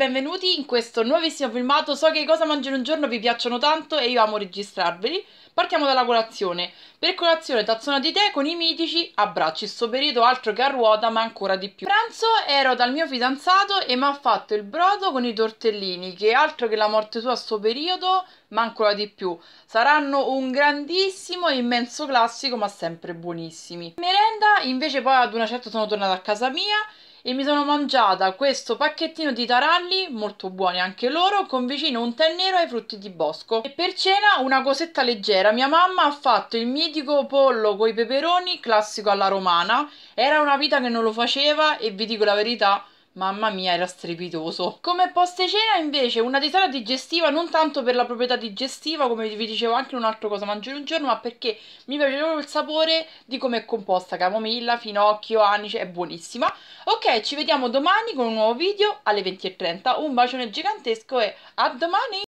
benvenuti in questo nuovissimo filmato. So che cosa mangiare un giorno vi piacciono tanto e io amo registrarveli. Partiamo dalla colazione. Per colazione tazzona di tè con i mitici abbracci, sto periodo altro che a ruota ma ancora di più. Pranzo ero dal mio fidanzato e mi ha fatto il brodo con i tortellini, che altro che la morte tua sto periodo ma ancora di più. Saranno un grandissimo e immenso classico ma sempre buonissimi. Merenda invece poi ad una certa sono tornata a casa mia e mi sono mangiata questo pacchettino di taralli, molto buoni anche loro, con vicino un tè nero ai frutti di bosco. E per cena una cosetta leggera, mia mamma ha fatto il mitico pollo coi peperoni, classico alla romana, era una vita che non lo faceva e vi dico la verità, Mamma mia, era strepitoso. Come post-cena, invece, una tisana digestiva, non tanto per la proprietà digestiva, come vi dicevo anche in un'altra cosa mangio un giorno, ma perché mi piace proprio il sapore di come è composta camomilla, finocchio, anice, è buonissima. Ok, ci vediamo domani con un nuovo video alle 20.30. Un bacione gigantesco e a domani!